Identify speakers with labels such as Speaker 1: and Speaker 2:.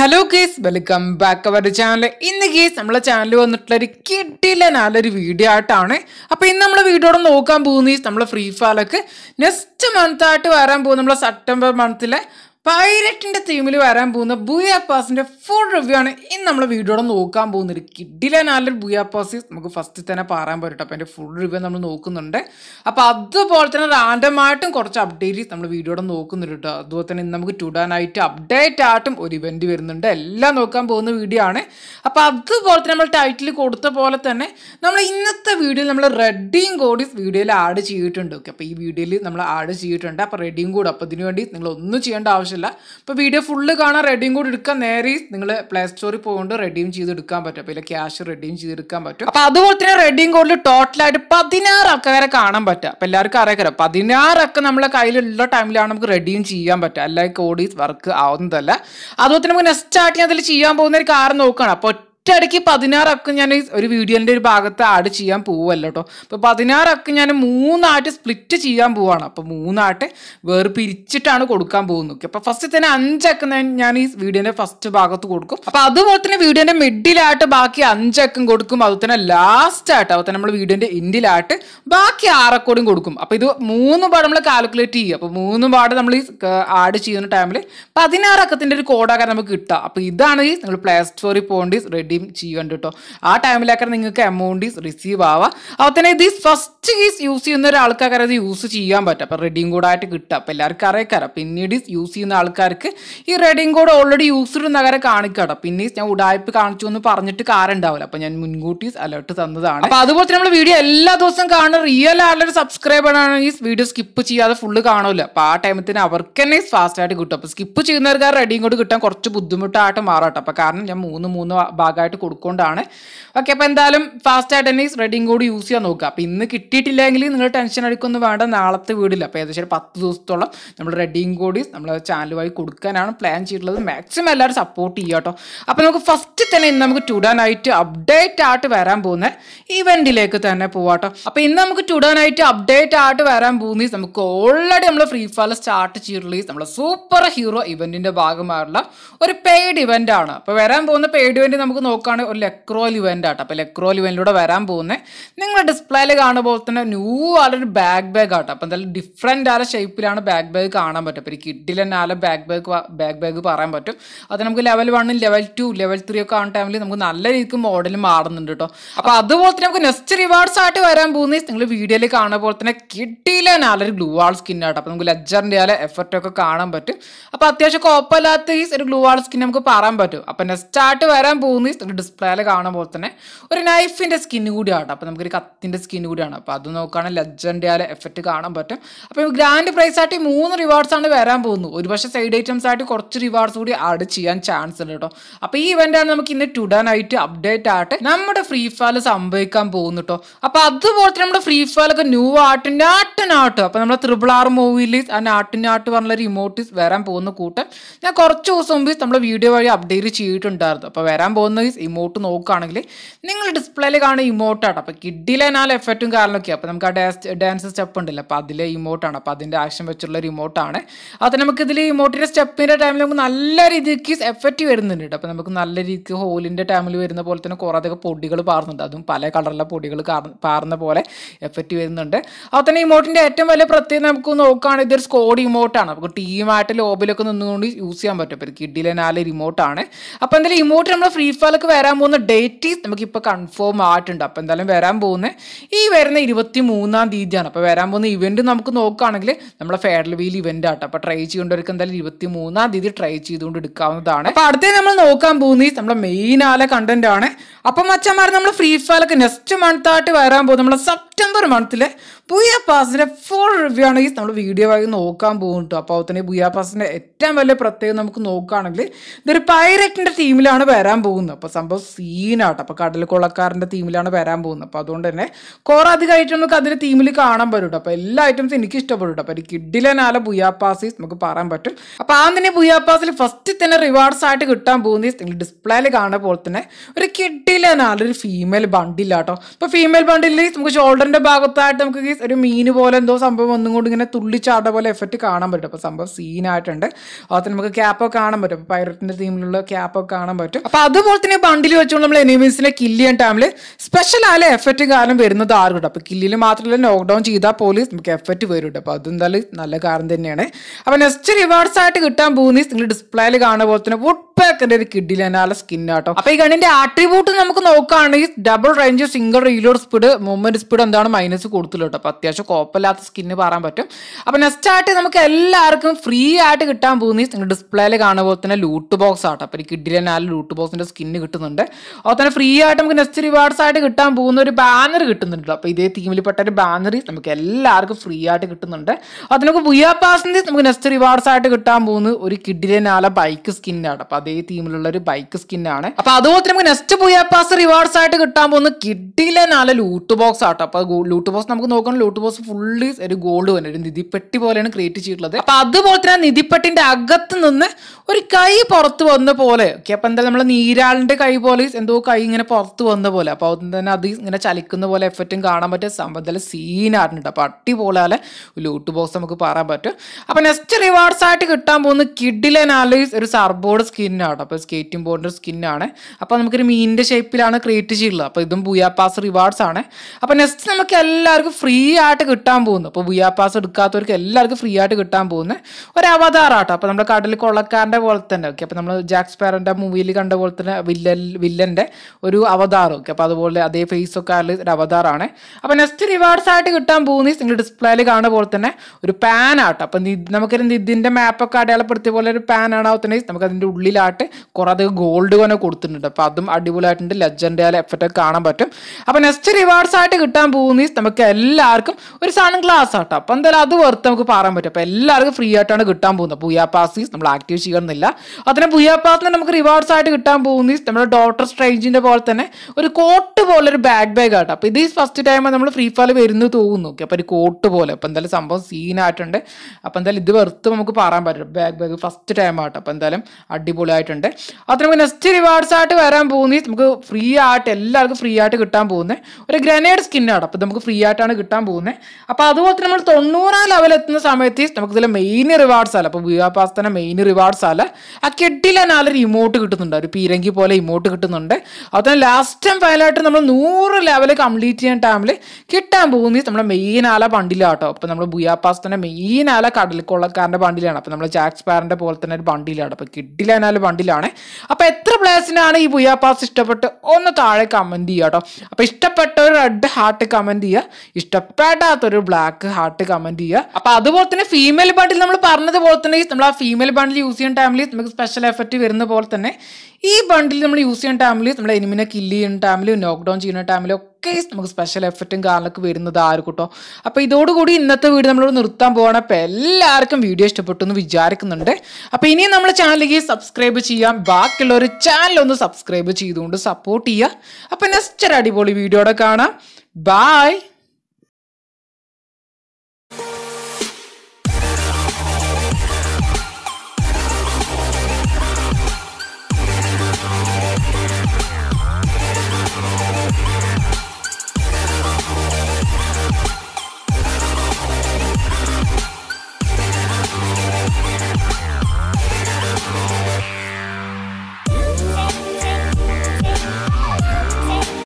Speaker 1: hello guys welcome back our channel ഇന്ന് guys നമ്മളെ channel വന്നിട്ടുള്ള ഒരു കിട്ടിയില്ല നല്ലൊരു വീഡിയോ ആയിട്ടാണ് അപ്പോൾ ഇന്ന് നമ്മൾ വീഡിയോടെ നോക്കാൻ പോകുന്ന നമ്മളെ ഫ്രീ ഫയറൊക്കെ നെക്സ്റ്റ് മന്ത് ആയിട്ട് വരാൻ പോകുന്ന നമ്മളെ സെപ്റ്റംബർ മന്തിലെ പൈലറ്റിന്റെ തീമിൽ വരാൻ പോകുന്ന ബുയാപ്പാസിന്റെ ഫുൾ റിവ്യൂ ആണ് ഇന്ന് നമ്മൾ വീഡിയോടെ നോക്കാൻ പോകുന്നത് കിഡിലെ നാലിൽ ബുയാപ്പാസ് നമുക്ക് ഫസ്റ്റിൽ തന്നെ പാറാൻ പറ്റും അപ്പം അതിൻ്റെ ഫുൾ റിവ്യൂ നമ്മൾ നോക്കുന്നുണ്ട് അപ്പോൾ അതുപോലെ തന്നെ റാൻഡമായിട്ടും കുറച്ച് അപ്ഡേറ്റ് നമ്മൾ വീഡിയോടെ നോക്കുന്നുണ്ട് കേട്ടോ അതുപോലെ തന്നെ ഇന്ന് നമുക്ക് ടുഡാനായിട്ട് അപ്ഡേറ്റ് ആയിട്ടും ഒരു ഇവൻറ്റ് വരുന്നുണ്ട് എല്ലാം നോക്കാൻ പോകുന്ന വീഡിയോ ആണ് അപ്പോൾ അതുപോലെ തന്നെ നമ്മൾ ടൈറ്റിൽ കൊടുത്ത പോലെ തന്നെ നമ്മൾ ഇന്നത്തെ വീഡിയോയിൽ നമ്മൾ റെഡിയും കൂടി വീഡിയോയിൽ ആഡ് ചെയ്തിട്ടുണ്ട് ഓക്കെ അപ്പോൾ ഈ വീഡിയോയിൽ നമ്മൾ ആഡ് ചെയ്തിട്ടുണ്ട് അപ്പോൾ റെഡിയും കൂടെ അപ്പോൾ ഇതിനുവേണ്ടി നിങ്ങൾ ഒന്നും ചെയ്യേണ്ട ആവശ്യമില്ല ആവശ്യമില്ല അപ്പോൾ വീഡിയോ ഫുള്ള് കാണാൻ റെഡിയും കൂടി എടുക്കാൻ നേരെ നിങ്ങൾ പ്ലേ സ്റ്റോറിൽ പോകുകൊണ്ട് റെഡിയും ചെയ്തെടുക്കാൻ പറ്റും അപ്പോൾ ഇതിൽ ക്യാഷ് റെഡിയും ചെയ്തെടുക്കാൻ പറ്റും അപ്പോൾ അതുപോലെ തന്നെ റെഡിയും കോഡിൽ ടോട്ടലായിട്ട് പതിനാറ് ആൾക്കാരെ കാണാൻ പറ്റുക അപ്പോൾ എല്ലാവർക്കും അറിയാം പതിനാറൊക്കെ നമ്മളെ കയ്യിലുള്ള ടൈമിലാണ് നമുക്ക് റെഡിയും ചെയ്യാൻ പറ്റുക അല്ലെങ്കിൽ കോഡീസ് വർക്ക് ആവുന്നതല്ല അതുപോലെ തന്നെ നമുക്ക് നെക്സ്റ്റ് ആയിട്ട് ഞാൻ അതിൽ ചെയ്യാൻ പോകുന്ന ഒരു കാർ നോക്കുകയാണ് അപ്പോൾ ഒറ്റയടിക്ക് പതിനാറക്ക് ഞാൻ ഒരു വീഡിയോൻ്റെ ഒരു ഭാഗത്ത് ആഡ് ചെയ്യാൻ പോവല്ലോ കേട്ടോ അപ്പോൾ പതിനാറക്ക് ഞാൻ മൂന്നായിട്ട് സ്പ്ലിറ്റ് ചെയ്യാൻ പോവാണ് അപ്പോൾ മൂന്നായിട്ട് വേറെ പിരിച്ചിട്ടാണ് കൊടുക്കാൻ പോകുന്നത് അപ്പോൾ ഫസ്റ്റ് തന്നെ അഞ്ചക്കം ഞാൻ ഈ വീഡിയോൻ്റെ ഫസ്റ്റ് ഭാഗത്ത് കൊടുക്കും അപ്പോൾ അതുപോലെ തന്നെ വീഡിയോൻ്റെ മിഡിലായിട്ട് ബാക്കി അഞ്ചക്കം കൊടുക്കും അതുപോലെ തന്നെ ലാസ്റ്റ് ആയിട്ട് തന്നെ നമ്മൾ വീഡിയോൻ്റെ എൻഡിലായിട്ട് ബാക്കി ആറക്കോടും കൊടുക്കും അപ്പോൾ ഇത് മൂന്ന് പാട് നമ്മൾ കാൽക്കുലേറ്റ് ചെയ്യുക അപ്പോൾ മൂന്ന് പാട് നമ്മൾ ഈ ആഡ് ചെയ്യുന്ന ടൈമിൽ പതിനാറക്കത്തിൻ്റെ ഒരു കോഡാകാൻ നമുക്ക് കിട്ടുക അപ്പോൾ ഇതാണ് ഈ നിങ്ങൾ പ്ലേ സ്റ്റോറിൽ പോകേണ്ടി റെഡി ചെയ്യുകയും ചെയ്യുന്നുണ്ട് കേട്ടോ ആ ടൈമിലൊക്കെ നിങ്ങൾക്ക് എമൗണ്ട് റിസീവ് ആവാം അപ്പോൾ തന്നെ ഇത് ഫസ്റ്റ് കേസ് യൂസ് ചെയ്യുന്ന ഒരാൾക്കാർക്ക് അത് യൂസ് ചെയ്യാൻ പറ്റും അപ്പോൾ കോഡ് ആയിട്ട് കിട്ടുക അപ്പോൾ എല്ലാവർക്കും അറിയിക്കാറ് പിന്നീട് യൂസ് ചെയ്യുന്ന ആൾക്കാർക്ക് ഈ റെഡിങ് കോഡ് ഓൾറെഡി യൂസ്ഡ് എന്നകരെ കാണിക്കട്ടോ പിന്നെ ഞാൻ ഉടായ്പ് കാണിച്ചു എന്ന് പറഞ്ഞിട്ട് കാരണ്ടാവില്ല അപ്പോൾ ഞാൻ മുൻകൂട്ടി അലേർട്ട് തന്നതാണ് അപ്പോൾ അതുപോലെ തന്നെ നമ്മൾ വീഡിയോ എല്ലാ ദിവസവും കാണുന്ന റിയൽ ആയിട്ടുള്ള സബ്സ്ക്രൈബർ ആണെങ്കിൽ വീഡിയോ സ്കിപ്പ് ചെയ്യാതെ ഫുള്ള് കാണില്ല അപ്പോൾ ആ ടൈമത്തിന് അവർക്ക് തന്നെ ഫാസ്റ്റ് ആയിട്ട് കിട്ടും അപ്പോൾ സ്കിപ്പ് ചെയ്യുന്നവർക്ക് ആ കോഡ് കിട്ടാൻ കുറച്ച് ബുദ്ധിമുട്ടായിട്ട് മാറട്ടെ അപ്പോൾ കാരണം ഞാൻ മൂന്ന് മൂന്ന് ഭാഗം ഭാഗമായിട്ട് കൊടുക്കൊണ്ടാണ് ഓക്കെ അപ്പോൾ എന്തായാലും ഫാസ്റ്റ് ആയിട്ട് തന്നെ റെഡിങ് കോഡ് യൂസ് ചെയ്യാൻ നോക്കുക അപ്പോൾ ഇന്ന് കിട്ടിയിട്ടില്ലെങ്കിൽ നിങ്ങൾ ടെൻഷൻ അടിക്കൊന്നും വേണ്ട നാളത്തെ വീടില്ല അപ്പോൾ ഏകദേശം ഒരു പത്ത് ദിവസത്തോളം നമ്മൾ റെഡിങ് കൂടി നമ്മൾ ചാനൽ വഴി കൊടുക്കാനാണ് പ്ലാൻ ചെയ്തിട്ടുള്ളത് മാക്സിമം എല്ലാവരും സപ്പോർട്ട് ചെയ്യാട്ടോ കേട്ടോ അപ്പോൾ നമുക്ക് ഫസ്റ്റ് തന്നെ ഇന്ന് നമുക്ക് ടുഡാനായിട്ട് അപ്ഡേറ്റ് ആയിട്ട് വരാൻ പോകുന്ന ഇവന്റിലേക്ക് തന്നെ പോവാട്ടോ അപ്പോൾ ഇന്ന് നമുക്ക് ടുഡാനായിട്ട് അപ്ഡേറ്റ് ആയിട്ട് വരാൻ പോകുന്ന നമുക്ക് ഓൾറെഡി നമ്മൾ ഫ്രീ ഫയർ സ്റ്റാർട്ട് ചെയ്തിട്ടുള്ള നമ്മുടെ സൂപ്പർ ഹീറോ ഇവന്റിന്റെ ഭാഗമായുള്ള ഒരു പെയ്ഡ് ഇവന്റ് ആണ് അപ്പോൾ വരാൻ പോകുന്ന പെയ്ഡ് ഇവന്റ് നമുക്ക് നോക്കുകയാണെങ്കിൽ ഒരു ലെക്രോൽ ഇവന്റ് ആട്ടോ അപ്പോൾ ലെക്രോൽ ഇവന്റിലൂടെ വരാൻ പോകുന്നത് നിങ്ങൾ ഡിസ്പ്ലേയിൽ കാണുന്ന പോലെ തന്നെ ന്യൂ ആളൊരു ബാക്ക് ബാഗ് ആട്ടോ അപ്പോൾ എന്തായാലും ഡിഫറെന്റ് ആയ ഷേപ്പിലാണ് ബാക്ക് ബാഗ് കാണാൻ പറ്റും അപ്പൊ ഒരു കിഡിൽ തന്നെ bag back bag back bag പറയാൻ പറ്റും അത് നമുക്ക് ലെവൽ വണ്ണും ലെവൽ ടു ലെവൽ ത്രീ ഒക്കെ കാണുന്ന ടൈമിൽ നമുക്ക് നല്ല രീതിക്ക് മോഡൽ മാറുന്നുണ്ട് കേട്ടോ അപ്പൊ അതുപോലെ തന്നെ നമുക്ക് നെക്സ്റ്റ് റിവാർഡ്സ് ആയിട്ട് വരാൻ പോകുന്ന നിങ്ങൾ വീഡിയോയിൽ കാണുന്ന പോലെ തന്നെ കിട്ടിയില്ല നല്ലൊരു ഗ്ലൂ ആൾ സ്കിൻ ആട്ടോ അപ്പൊ നമുക്ക് ലെജറിൻ്റെ ആലെ ഒക്കെ കാണാൻ പറ്റും അപ്പൊ അത്യാവശ്യം കുഴപ്പമില്ലാത്ത ഈ ഒരു ഗ്ലൂ ആൾ സ്കിൻ നമുക്ക് പറയാൻ പറ്റും അപ്പൊ നെക്സ്റ്റ് ആയിട്ട് വരാൻ പോകുന്ന ഡിസ്പ്ലേയിൽ കാണുന്ന പോലെ തന്നെ ഒരു നൈഫിന്റെ സ്കിൻ കൂടിയാണ് നമുക്ക് ഒരു കത്തിന്റെ സ്കിൻ കൂടിയാണ് അപ്പൊ അത് നോക്കുകയാണെങ്കിൽ ലെജറിൻ്റെ ആലെ എഫക്റ്റ് കാണാൻ പറ്റും അപ്പൊ ഗ്രാൻഡ് പ്രൈസ് ആയിട്ട് മൂന്ന് റിവാർഡ്സ് ആണ് വരാൻ പോകുന്നത് ഒരുപക്ഷെ സൈഡ് ഐറ്റംസ് ആയിട്ട് കുറച്ച് റിവാർഡ്സ് കൂടി ആഡ് ചെയ്യാൻ ചാൻസ് ഉണ്ട് കേട്ടോ അപ്പൊ ഈ ഇവന്റ് ആണ് നമുക്ക് ഇന്ന് ടുഡാനായിട്ട് അപ്ഡേറ്റ് ആയിട്ട് നമ്മുടെ ഫ്രീ ഫയർ സംഭവിക്കാൻ പോകുന്നു കേട്ടോ അപ്പൊ അതുപോലെ തന്നെ നമ്മുടെ ഫ്രീ ഫയർ ഒക്കെ ന്യൂ ആട്ടിൻ്റെ ആട്ടനാട്ട് അപ്പൊ നമ്മുടെ ത്രിപിൾ ആർ മൂവിയിൽ ആ നാട്ടിനാട്ട് പറഞ്ഞ ഇമോട്ട് വരാൻ പോകുന്ന കൂട്ടം ഞാൻ കുറച്ച് ദിവസം മുമ്പ് നമ്മുടെ വീഡിയോ വഴി അപ്ഡേറ്റ് ചെയ്തിട്ടുണ്ടായിരുന്നു അപ്പോൾ വരാൻ പോകുന്ന ഇമോട്ട് നോക്കുകയാണെങ്കിൽ നിങ്ങൾ ഡിസ്പ്ലേയിൽ കാണുന്ന ഇമോട്ടാണ് അപ്പോൾ കിഡിലെന്നാൽ എഫക്റ്റും കാരണമൊക്കെ അപ്പോൾ നമുക്ക് ആ ഡാൻസ് ഡാൻസ് സ്റ്റെപ്പ് ഉണ്ടല്ലോ അപ്പോൾ അതിലെ ഇമോട്ടാണ് അപ്പോൾ അതിന്റെ ആവശ്യം വെച്ചുള്ള ഒരു ഇമോട്ടാണ് അത് നമുക്ക് ഇതിൽ ഇമോട്ടിന്റെ സ്റ്റെപ്പിന്റെ ടൈമിൽ നമുക്ക് നല്ല രീതിക്ക് എഫക്റ്റ് വരുന്നുണ്ട് അപ്പോൾ നമുക്ക് നല്ല രീതിക്ക് ഹോലിൻ്റെ ടൈമിൽ വരുന്ന പോലെ തന്നെ കുറേ അധികം പൊടികൾ പാറുന്നുണ്ട് അതും പല കളറിലെ പൊടികൾ പാറുന്ന പോലെ എഫക്റ്റ് വരുന്നുണ്ട് അപ്പോൾ തന്നെ ഇമോട്ടിൻ്റെ ഏറ്റവും വലിയ പ്രത്യേകത നമുക്ക് നോക്കുകയാണെങ്കിൽ ഇതൊരു സ്കോഡ് ഇമോട്ടാണ് നമുക്ക് ടീമായിട്ട് ലോബിലൊക്കെ നിന്നുകൊണ്ട് യൂസ് ചെയ്യാൻ പറ്റും അപ്പോൾ കിഡിലെ നാല് റിമോട്ടാണ് അപ്പോൾ എന്തായാലും ഇമോട്ട് നമ്മൾ ഫ്രീ ഫയലൊക്കെ വരാൻ പോകുന്ന ഡേറ്റ് നമുക്കിപ്പോൾ കൺഫേം ആയിട്ടുണ്ട് അപ്പോൾ എന്തായാലും വരാൻ പോകുന്നത് ഈ വരുന്ന ഇരുപത്തി മൂന്നാം തീയതിയാണ് അപ്പോൾ വരാൻ പോകുന്ന ഇവൻറ്റ് നമുക്ക് നോക്കുകയാണെങ്കിൽ നമ്മുടെ ഫെയർലി വീൽ ഇവൻ്റ് ആട്ടോ അപ്പോൾ ട്രൈ ചെയ്യേണ്ടവർക്ക് എന്തായാലും ഇരുപത്തി മൂന്നാം തീയതി ട്രൈ ചെയ്തുകൊണ്ട് എടുക്കാവുന്നതാണ് അപ്പോൾ അടുത്തേ നമ്മൾ നോക്കാൻ പോകുന്നത് നമ്മുടെ മെയിൻ ആല കണ്ടന്റ് ആണ് അപ്പം മച്ചന്മാർ നമ്മൾ ഫ്രീ ഫയർ ഒക്കെ നെക്സ്റ്റ് മന്ത് ആയിട്ട് വരാൻ പോകും നമ്മൾ സബ് സെപ്റ്റംബർ മന്തിൽ ബുയ പാസിൻ്റെ ഫുൾ റിവ്യൂ ആണ് ഈ നമ്മൾ വീഡിയോ ആയി നോക്കാൻ പോകും അപ്പോൾ അപ്പോൾ തന്നെ ബുയ പാസിൻ്റെ ഏറ്റവും വലിയ പ്രത്യേകം നമുക്ക് നോക്കുകയാണെങ്കിൽ ഇതൊരു പൈരറ്റിൻ്റെ ടീമിലാണ് വരാൻ പോകുന്നത് അപ്പോൾ സംഭവം സീനാട്ടോ അപ്പോൾ കടൽ കൊള്ളക്കാരൻ്റെ ടീമിലാണ് വരാൻ പോകുന്നത് അപ്പോൾ അതുകൊണ്ട് തന്നെ കുറേ അധികമായിട്ട് ഐറ്റം നമുക്ക് അതിൻ്റെ ടീമിൽ കാണാൻ പറ്റും അപ്പോൾ എല്ലാ ഐറ്റംസും എനിക്ക് ഇഷ്ടപ്പെടും കേട്ടോ അപ്പോൾ ഒരു കിഡിലനാല ബുയ പാസീസ് നമുക്ക് പറയാൻ പറ്റും അപ്പോൾ ആ തന്നെ ബുയ പാസിൽ ഫസ്റ്റ് തന്നെ റിവാർഡ്സ് ആയിട്ട് കിട്ടാൻ പോകുന്ന നിങ്ങൾ ഡിസ്പ്ലേയിൽ കാണുന്ന പോലെ തന്നെ ഒരു കിഡിലനാല ഒരു ഫീമെയിൽ ബണ്ടില്ല കേട്ടോ അപ്പോൾ ഫീമെയിൽ ബണ്ടിൽ നമുക്ക് ഷോൾഡർ ഷട്ടറിന്റെ ഭാഗത്തായിട്ട് നമുക്ക് ഒരു മീൻ പോലെ എന്തോ സംഭവം വന്നുകൊണ്ട് ഇങ്ങനെ തുള്ളിച്ചാട്ട പോലെ എഫക്റ്റ് കാണാൻ പറ്റും അപ്പൊ സംഭവം സീനായിട്ടുണ്ട് അതുപോലെ നമുക്ക് ക്യാപ്പൊക്കെ കാണാൻ പറ്റും പൈററ്റിന്റെ തീമിലുള്ള ക്യാപ്പൊക്കെ കാണാൻ പറ്റും അപ്പൊ അതുപോലെ തന്നെ ബണ്ടിൽ വെച്ചുകൊണ്ട് നമ്മൾ എനിമീസിനെ കില്ല് ചെയ്യാൻ ടൈമിൽ സ്പെഷ്യൽ ആയാലും എഫക്റ്റ് കാലം വരുന്നത് കിട്ടും അപ്പൊ കില്ലിൽ മാത്രമല്ല നോക്ക്ഡൗൺ ചെയ്താൽ പോലും നമുക്ക് എഫക്റ്റ് വരും അപ്പോൾ അതെന്തായാലും നല്ല കാര്യം തന്നെയാണ് അപ്പൊ നെക്സ്റ്റ് റിവാർഡ്സ് ആയിട്ട് കിട്ടാൻ പോകുന്ന നിങ്ങൾ ഡിസ്പ്ലേയിൽ കാണുന്ന പോലെ തന്നെ വുഡ് പാക്കിന്റെ ഒരു കിഡിലനാല സ്കിൻ ആട്ടോ അപ്പൊ ഈ ഗണ്ണിന്റെ ആട്രിബ്യൂട്ട് നമുക്ക് നോക്കുകയാണെങ്കിൽ double range single reload speed movement speed എന്താ എന്താണ് മൈനസ് കൊടുത്തുള്ളൂ കേട്ടോ അപ്പോൾ അത്യാവശ്യം കുഴപ്പമില്ലാത്ത സ്കിന്ന് പറയാൻ പറ്റും അപ്പോൾ നെക്സ്റ്റ് ആയിട്ട് നമുക്ക് എല്ലാവർക്കും ഫ്രീ ആയിട്ട് കിട്ടാൻ പോകുന്ന ഡിസ്പ്ലേയിൽ കാണുന്ന പോലെ തന്നെ ലൂട്ട് ബോക്സ് ആട്ടോ അപ്പോൾ എനിക്ക് കിഡിലെ നാല് ലൂട്ട് ബോക്സിൻ്റെ സ്കിന്ന് കിട്ടുന്നുണ്ട് അതുപോലെ തന്നെ ഫ്രീ ആയിട്ട് നമുക്ക് നെക്സ്റ്റ് റിവാർഡ്സ് ആയിട്ട് കിട്ടാൻ പോകുന്ന ഒരു ബാനർ കിട്ടുന്നുണ്ട് അപ്പോൾ ഇതേ തീമിൽപ്പെട്ട ഒരു ബാനർ നമുക്ക് എല്ലാവർക്കും ഫ്രീ ആയിട്ട് കിട്ടുന്നുണ്ട് അത് നമുക്ക് ബുയാ നമുക്ക് നെക്സ്റ്റ് റിവാർഡ്സ് ആയിട്ട് കിട്ടാൻ പോകുന്ന ഒരു കിഡിലെ നാല ബൈക്ക് സ്കിന്നാണ് അപ്പോൾ അതേ തീമിലുള്ള ഒരു ബൈക്ക് സ്കിന്നാണ് അപ്പോൾ അതുപോലെ നമുക്ക് നെക്സ്റ്റ് ബുയാ പാസ് റിവാർഡ്സ് ആയിട്ട് കിട്ടാൻ പോകുന്ന കിഡിലെ നാല് ലൂട്ട് ബോക്സ് ആട്ടോ അപ്പോൾ ലൂട്ട് ബോസ് നമുക്ക് നോക്കണം ലൂട്ട് ബോസ് ഫുള്ള് ഒരു ഗോൾഡ് തന്നെ ഒരു നിധിപ്പെട്ടി പോലെയാണ് ക്രിയേറ്റ് ചെയ്തിട്ടുള്ളത് അപ്പൊ അതുപോലെ തന്നെ നിധിപ്പെട്ടിന്റെ അകത്ത് നിന്ന് ഒരു കൈ പുറത്ത് വന്ന പോലെ ഓക്കെ അപ്പൊ എന്തായാലും നമ്മളെ നീരാളിന്റെ കൈ പോലെ എന്തോ കൈ ഇങ്ങനെ പുറത്ത് വന്ന പോലെ അപ്പൊ അത് തന്നെ അത് ഇങ്ങനെ ചലിക്കുന്ന പോലെ എഫക്റ്റും കാണാൻ പറ്റും സീൻ സീനായിട്ടുണ്ട് അപ്പൊ പോലെ ലൂട്ട് ബോക്സ് നമുക്ക് പറയാൻ പറ്റും അപ്പൊ നെക്സ്റ്റ് റിവാർഡ്സ് ആയിട്ട് കിട്ടാൻ പോകുന്ന കിഡിലനാലീസ് ഒരു സർബോർഡ് സ്കിന്നാണ് അപ്പൊ സ്കേറ്റിംഗ് ബോർഡിന്റെ സ്കിന്നാണ് അപ്പൊ നമുക്കൊരു മീനിന്റെ ഷേപ്പിലാണ് ക്രിയേറ്റ് ചെയ്തിട്ടുള്ളത് അപ്പൊ ഇതും ബുയാ പാസ് റിവാർഡ്സ് ആണ് അപ്പൊ നെക്സ്റ്റ് നമുക്ക് എല്ലാവർക്കും ഫ്രീ ആയിട്ട് കിട്ടാൻ പോകുന്നു അപ്പോൾ ബുയാ പാസ് എടുക്കാത്തവർക്ക് എല്ലാവർക്കും ഫ്രീ ആയിട്ട് കിട്ടാൻ പോകുന്ന ഒരു അവതാറാട്ടോ അപ്പോൾ നമ്മുടെ കടൽ കൊള്ളക്കാരൻ്റെ പോലെ തന്നെ ഓക്കെ അപ്പോൾ നമ്മൾ ജാക്സ് പാരൻ്റെ മൂവിയിൽ കണ്ട പോലെ തന്നെ വില്ലൻ വില്ലൻ്റെ ഒരു അവതാറും ഓക്കെ അപ്പോൾ അതുപോലെ അതേ ഫേസ് ഒക്കെ ആയ ഒരു അവതാറാണ് അപ്പോൾ നെക്സ്റ്റ് റിവാർഡ്സ് ആയിട്ട് കിട്ടാൻ പോകുന്ന നിങ്ങൾ ഡിസ്പ്ലേയിൽ കാണുന്ന പോലെ തന്നെ ഒരു പാൻ ആട്ടോ അപ്പോൾ നമുക്കൊരു ഇതിൻ്റെ മാപ്പൊക്കെ അടയാളപ്പെടുത്തിയ പോലെ ഒരു പാൻ ആണ് തന്നെ നമുക്ക് അതിൻ്റെ ഉള്ളിലായിട്ട് കുറേ അധികം ഗോൾഡ് കൊന കൊടുത്തിട്ടുണ്ട് അപ്പോൾ അതും അടിപൊളിയായിട്ടുണ്ട് ലെജൻഡ് ആയ എഫക്റ്റ് കാണാൻ പറ്റും അപ്പോൾ നെക്സ്റ്റ് റിവാർഡ്സ് ആയിട്ട് കിട്ടാൻ പോകുന്നത് കൂന്നീസ് നമുക്ക് എല്ലാവർക്കും ഒരു സാധനം ഗ്ലാസ് ആട്ടോ അപ്പം എന്തായാലും അത് വെറുതെ നമുക്ക് പറയാൻ പറ്റും അപ്പം എല്ലാവർക്കും ഫ്രീ ആയിട്ടാണ് കിട്ടാൻ പോകുന്നത് ബുയാ പാസീസ് നമ്മൾ ആക്റ്റീവ് ചെയ്യണമെന്നില്ല അതിന് ബുയാ പാസിന് നമുക്ക് റിവാർഡ്സ് ആയിട്ട് കിട്ടാൻ പോകുന്നീസ് നമ്മുടെ ഡോക്ടർ സ്ട്രേഞ്ചിൻ്റെ പോലെ തന്നെ ഒരു കോട്ട് പോലെ ഒരു ബാഗ് ബാഗ് ആട്ടോ അപ്പോൾ ഇത് ഫസ്റ്റ് ടൈം നമ്മൾ ഫ്രീ ഫയർ വരുന്നു തോന്നുന്നു ഓക്കെ അപ്പോൾ ഒരു കോട്ട് പോലെ അപ്പോൾ എന്തായാലും സംഭവം സീനായിട്ടുണ്ട് അപ്പോൾ എന്തായാലും ഇത് വെറുതെ നമുക്ക് പറയാൻ പറ്റും ബാഗ് ബാഗ് ഫസ്റ്റ് ടൈം ആട്ടോ അപ്പോൾ എന്തായാലും അടിപൊളിയായിട്ടുണ്ട് അത് നമുക്ക് നെക്സ്റ്റ് റിവാർഡ്സ് ആയിട്ട് വരാൻ പോകുന്നീസ് നമുക്ക് ഫ്രീ ആയിട്ട് എല്ലാവർക്കും ഫ്രീ ആയിട്ട് കിട്ടാൻ പോകുന്നത് ഒരു ഗ്രനേഡ് സ്കിന്നാണ് അപ്പം നമുക്ക് ഫ്രീ ആയിട്ടാണ് കിട്ടാൻ പോകുന്നത് അപ്പോൾ അതുപോലെ നമ്മൾ തൊണ്ണൂറാം ലെവൽ എത്തുന്ന സമയത്ത് നമുക്ക് ഇതിലെ മെയിൻ റിവാർഡ്സ് അല്ല അപ്പോൾ വിവാ പാസ് തന്നെ മെയിൻ റിവാർഡ്സ് അല്ല ആ കെട്ടിലനാലൊരു ഇമോട്ട് കിട്ടുന്നുണ്ട് ഒരു പീരങ്കി പോലെ ഇമോട്ട് കിട്ടുന്നുണ്ട് അപ്പോൾ തന്നെ ലാസ്റ്റ് ടൈം ഫൈനലായിട്ട് നമ്മൾ നൂറ് ലെവൽ കംപ്ലീറ്റ് ചെയ്യുന്ന ടൈമിൽ കിട്ടാൻ പോകുന്നത് നമ്മുടെ മെയിൻ ആല പണ്ടിലാട്ടോ അപ്പോൾ നമ്മൾ ബുയാ പാസ് തന്നെ മെയിൻ ആല കടൽക്കൊള്ളക്കാരൻ്റെ പണ്ടിലാണ് അപ്പോൾ നമ്മൾ ജാക്സ് പാരൻ്റെ പോലെ തന്നെ ഒരു പണ്ടിലാണ് അപ്പോൾ കിട്ടിലനാല് പണ്ടിലാണ് അപ്പോൾ എത്ര പ്ലേസിനാണ് ഈ ബുയാ പാസ് ഇഷ്ടപ്പെട്ട് ഒന്ന് താഴെ കമൻറ്റ് ചെയ്യാട്ടോ അപ്പോൾ ഇഷ്ടപ്പെട്ട ഒരു റെഡ് ഹാർട്ട് കമന്റ് ചെയ്യുക ഇഷ്ടപ്പെടാത്തൊരു ബ്ലാക്ക് ഹാർട്ട് കമന്റ് ചെയ്യുക അപ്പൊ അതുപോലെ തന്നെ ഫീമെയിൽ ബണ്ടിൽ നമ്മൾ പറഞ്ഞതുപോലെ തന്നെ നമ്മൾ ആ ഫീമെയിൽ ബണ്ടിൽ യൂസ് ചെയ്യുന്ന ടൈമിൽ നമുക്ക് സ്പെഷ്യൽ എഫക്റ്റ് വരുന്ന പോലെ തന്നെ ഈ ബണ്ടിൽ നമ്മൾ യൂസ് ചെയ്യുന്ന ടൈമിൽ നമ്മൾ എനിമിനെ കില്ല് ചെയ്യുന്ന ടൈമിലും ലോക്ക്ഡൌൺ ചെയ്യുന്ന ടൈമിലും ഒക്കെ നമുക്ക് സ്പെഷ്യൽ എഫക്റ്റും കാണലൊക്കെ വരുന്നത് ആരും കൂട്ടോ അപ്പോൾ ഇതോടുകൂടി ഇന്നത്തെ വീഡിയോ നമ്മളോട് നിർത്താൻ പോകണം അപ്പോൾ എല്ലാവർക്കും വീഡിയോ ഇഷ്ടപ്പെട്ടു എന്ന് വിചാരിക്കുന്നുണ്ട് അപ്പോൾ ഇനിയും നമ്മുടെ ചാനലിലേക്ക് സബ്സ്ക്രൈബ് ചെയ്യാം ബാക്കിയുള്ളവർ ചാനൽ ഒന്ന് സബ്സ്ക്രൈബ് ചെയ്തുകൊണ്ട് സപ്പോർട്ട് ചെയ്യുക അപ്പോൾ നെക്സ്റ്റ് ഒരു അടിപൊളി വീഡിയോടെ കാണാം ബായ്